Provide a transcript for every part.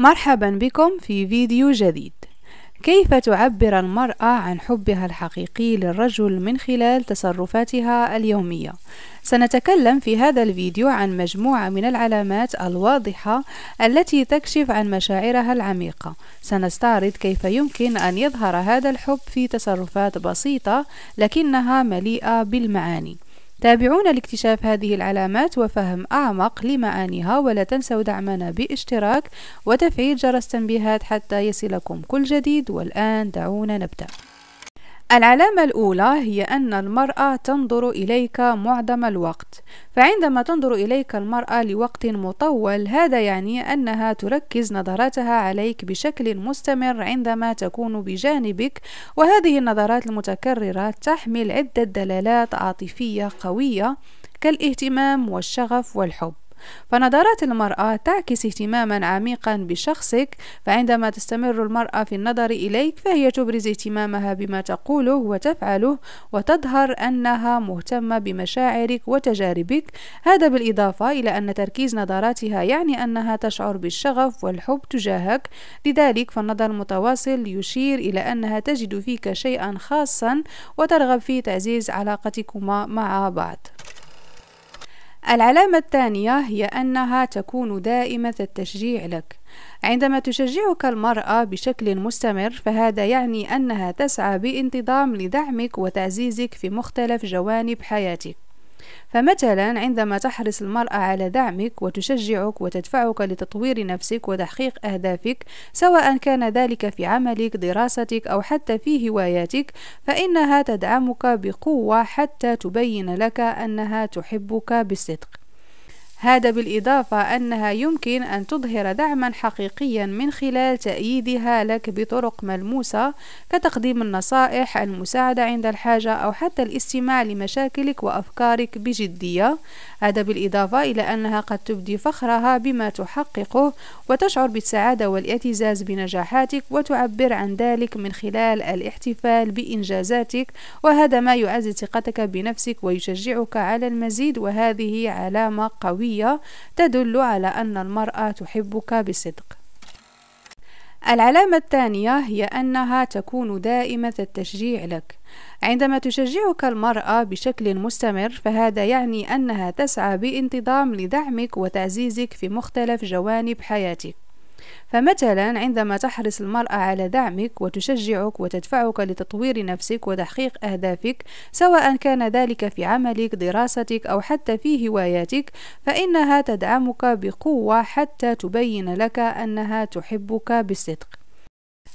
مرحبا بكم في فيديو جديد كيف تعبر المرأة عن حبها الحقيقي للرجل من خلال تصرفاتها اليومية سنتكلم في هذا الفيديو عن مجموعة من العلامات الواضحة التي تكشف عن مشاعرها العميقة سنستعرض كيف يمكن أن يظهر هذا الحب في تصرفات بسيطة لكنها مليئة بالمعاني تابعونا لاكتشاف هذه العلامات وفهم أعمق لمعانيها ولا تنسوا دعمنا باشتراك وتفعيل جرس التنبيهات حتى يصلكم كل جديد والآن دعونا نبدأ العلامة الأولى هي أن المرأة تنظر إليك معظم الوقت، فعندما تنظر إليك المرأة لوقت مطول، هذا يعني أنها تركز نظراتها عليك بشكل مستمر عندما تكون بجانبك، وهذه النظرات المتكررة تحمل عدة دلالات عاطفية قوية كالاهتمام والشغف والحب. فنظرات المرأة تعكس اهتماما عميقا بشخصك فعندما تستمر المرأة في النظر إليك فهي تبرز اهتمامها بما تقوله وتفعله وتظهر أنها مهتمة بمشاعرك وتجاربك هذا بالإضافة إلى أن تركيز نظراتها يعني أنها تشعر بالشغف والحب تجاهك لذلك فالنظر المتواصل يشير إلى أنها تجد فيك شيئا خاصا وترغب في تعزيز علاقتكما مع بعض العلامة الثانية هي أنها تكون دائمة التشجيع لك عندما تشجعك المرأة بشكل مستمر فهذا يعني أنها تسعى بانتظام لدعمك وتعزيزك في مختلف جوانب حياتك فمثلا عندما تحرص المرأة على دعمك وتشجعك وتدفعك لتطوير نفسك وتحقيق أهدافك سواء كان ذلك في عملك دراستك أو حتى في هواياتك فإنها تدعمك بقوة حتى تبين لك أنها تحبك بالصدق هذا بالإضافة أنها يمكن أن تظهر دعما حقيقيا من خلال تأييدها لك بطرق ملموسة كتقديم النصائح المساعدة عند الحاجة أو حتى الاستماع لمشاكلك وأفكارك بجدية هذا بالإضافة إلى أنها قد تبدي فخرها بما تحققه وتشعر بالسعادة والاعتزاز بنجاحاتك وتعبر عن ذلك من خلال الاحتفال بإنجازاتك وهذا ما يعزز ثقتك بنفسك ويشجعك على المزيد وهذه علامة قوية قوية تدل على أن المرأة تحبك بصدق العلامة الثانية هي أنها تكون دائمة التشجيع لك عندما تشجعك المرأة بشكل مستمر فهذا يعني أنها تسعى بانتظام لدعمك وتعزيزك في مختلف جوانب حياتك فمثلا عندما تحرص المرأة على دعمك وتشجعك وتدفعك لتطوير نفسك وتحقيق أهدافك سواء كان ذلك في عملك دراستك أو حتى في هواياتك فإنها تدعمك بقوة حتى تبين لك أنها تحبك بالصدق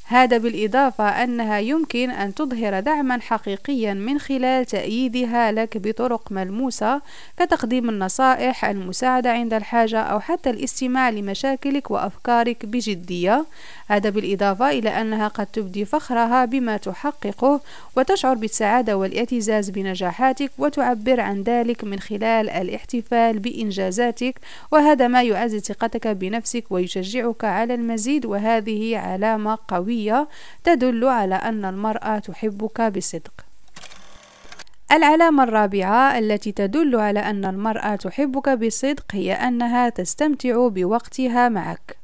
هذا بالإضافة أنها يمكن أن تظهر دعما حقيقيا من خلال تأييدها لك بطرق ملموسة كتقديم النصائح المساعدة عند الحاجة أو حتى الاستماع لمشاكلك وأفكارك بجدية هذا بالإضافة إلى أنها قد تبدي فخرها بما تحققه وتشعر بالسعادة والاعتزاز بنجاحاتك وتعبر عن ذلك من خلال الاحتفال بإنجازاتك وهذا ما يعزز ثقتك بنفسك ويشجعك على المزيد وهذه علامة قوية قوية تدل على أن المرأة تحبك بصدق العلامة الرابعة التي تدل على أن المرأة تحبك بصدق هي أنها تستمتع بوقتها معك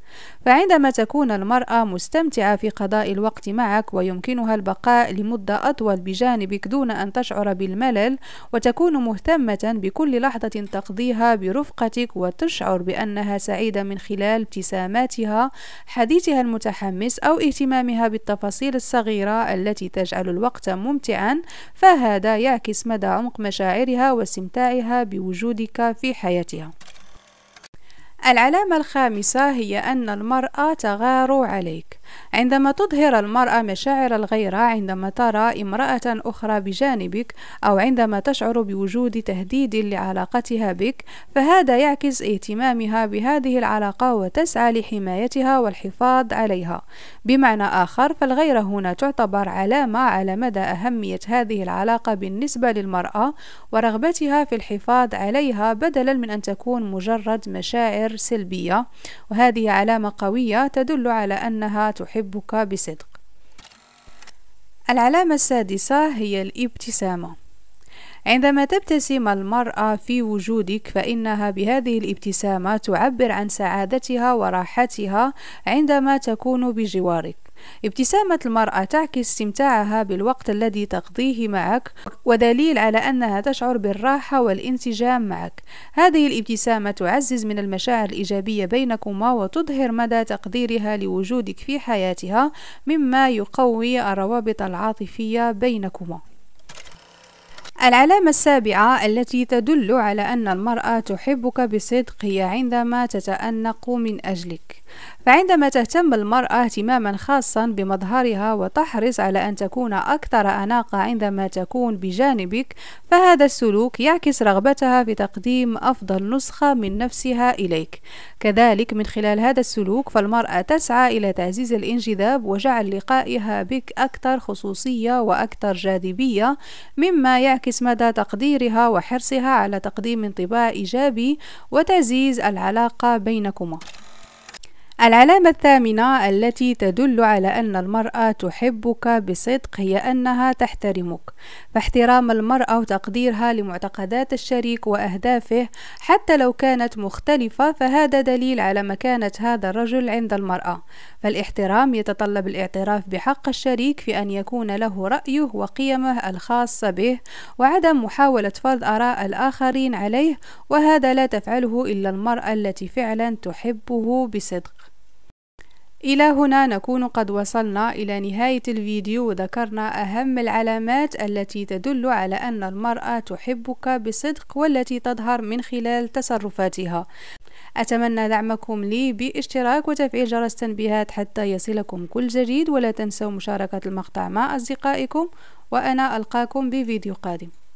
فعندما تكون المرأة مستمتعة في قضاء الوقت معك ويمكنها البقاء لمدة أطول بجانبك دون أن تشعر بالملل وتكون مهتمة بكل لحظة تقضيها برفقتك وتشعر بأنها سعيدة من خلال ابتساماتها حديثها المتحمس أو اهتمامها بالتفاصيل الصغيرة التي تجعل الوقت ممتعا فهذا يعكس مدى عمق مشاعرها واستمتاعها بوجودك في حياتها العلامة الخامسة هي أن المرأة تغار عليك عندما تظهر المرأة مشاعر الغيرة عندما ترى امرأة أخرى بجانبك أو عندما تشعر بوجود تهديد لعلاقتها بك فهذا يعكس اهتمامها بهذه العلاقة وتسعى لحمايتها والحفاظ عليها بمعنى آخر فالغيرة هنا تعتبر علامة على مدى أهمية هذه العلاقة بالنسبة للمرأة ورغبتها في الحفاظ عليها بدلا من أن تكون مجرد مشاعر سلبية وهذه علامة قوية تدل على أنها تحبك بصدق العلامة السادسة هي الابتسامة عندما تبتسم المرأة في وجودك فإنها بهذه الابتسامة تعبر عن سعادتها وراحتها عندما تكون بجوارك ابتسامة المرأة تعكس استمتاعها بالوقت الذي تقضيه معك ودليل على أنها تشعر بالراحة والانسجام معك هذه الابتسامة تعزز من المشاعر الإيجابية بينكما وتظهر مدى تقديرها لوجودك في حياتها مما يقوي الروابط العاطفية بينكما العلامة السابعة التي تدل على أن المرأة تحبك بصدق هي عندما تتأنق من أجلك فعندما تهتم المرأة اهتماما خاصا بمظهرها وتحرص على أن تكون أكثر أناقة عندما تكون بجانبك فهذا السلوك يعكس رغبتها في تقديم أفضل نسخة من نفسها إليك كذلك من خلال هذا السلوك فالمرأة تسعى إلى تعزيز الانجذاب وجعل لقائها بك أكثر خصوصية وأكثر جاذبية مما يعكس تعكس مدى تقديرها وحرصها على تقديم انطباع إيجابي وتعزيز العلاقة بينكما العلامة الثامنة التي تدل على أن المرأة تحبك بصدق هي أنها تحترمك فاحترام المرأة وتقديرها لمعتقدات الشريك وأهدافه حتى لو كانت مختلفة فهذا دليل على مكانة هذا الرجل عند المرأة فالاحترام يتطلب الاعتراف بحق الشريك في أن يكون له رأيه وقيمه الخاصة به وعدم محاولة فرض آراء الآخرين عليه وهذا لا تفعله إلا المرأة التي فعلا تحبه بصدق إلى هنا نكون قد وصلنا إلى نهاية الفيديو وذكرنا أهم العلامات التي تدل على أن المرأة تحبك بصدق والتي تظهر من خلال تصرفاتها أتمنى دعمكم لي باشتراك وتفعيل جرس التنبيهات حتى يصلكم كل جديد ولا تنسوا مشاركة المقطع مع أصدقائكم وأنا ألقاكم بفيديو قادم